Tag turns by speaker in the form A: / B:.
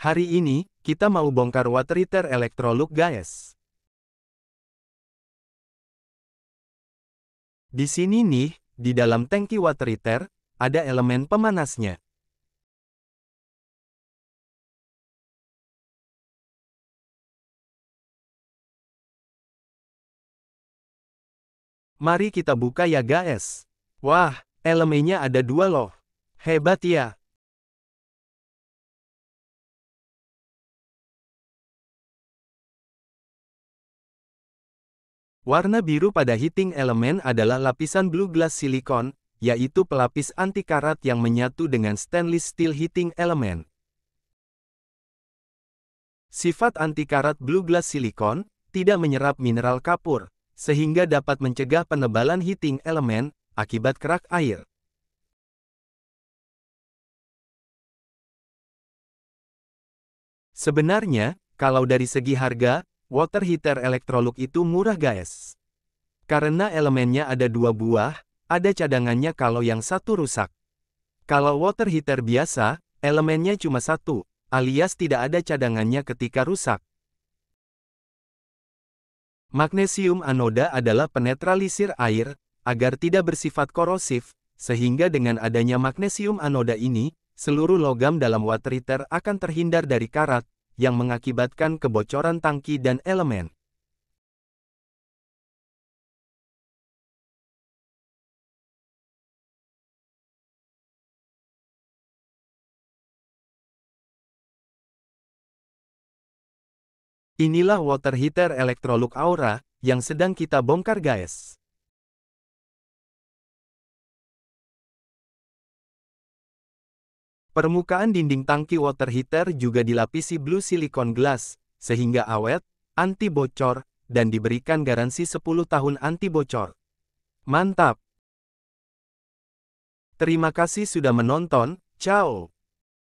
A: Hari ini, kita mau bongkar water heater Electrolux guys. Di sini nih, di dalam tangki water
B: heater ada elemen pemanasnya. Mari kita buka ya guys. Wah, elemennya ada dua loh. Hebat ya.
C: Warna biru pada heating element adalah lapisan blue glass silikon, yaitu pelapis anti karat yang menyatu dengan stainless steel heating element. Sifat anti karat blue glass silikon tidak menyerap mineral kapur, sehingga dapat mencegah penebalan heating element akibat kerak air. Sebenarnya, kalau dari segi harga, Water heater Electrolux itu murah guys. Karena elemennya ada dua buah, ada cadangannya kalau yang satu rusak. Kalau water heater biasa, elemennya cuma satu, alias tidak ada cadangannya ketika rusak. Magnesium anoda adalah penetralisir air, agar tidak bersifat korosif, sehingga dengan adanya magnesium anoda ini, seluruh logam dalam water heater akan terhindar dari karat, yang mengakibatkan kebocoran tangki dan elemen.
B: Inilah water heater Electrolux Aura
A: yang sedang kita bongkar guys.
C: Permukaan dinding tangki water heater juga dilapisi blue silicon glass, sehingga awet, anti bocor, dan diberikan garansi 10 tahun anti bocor. Mantap!
A: Terima kasih sudah menonton, ciao!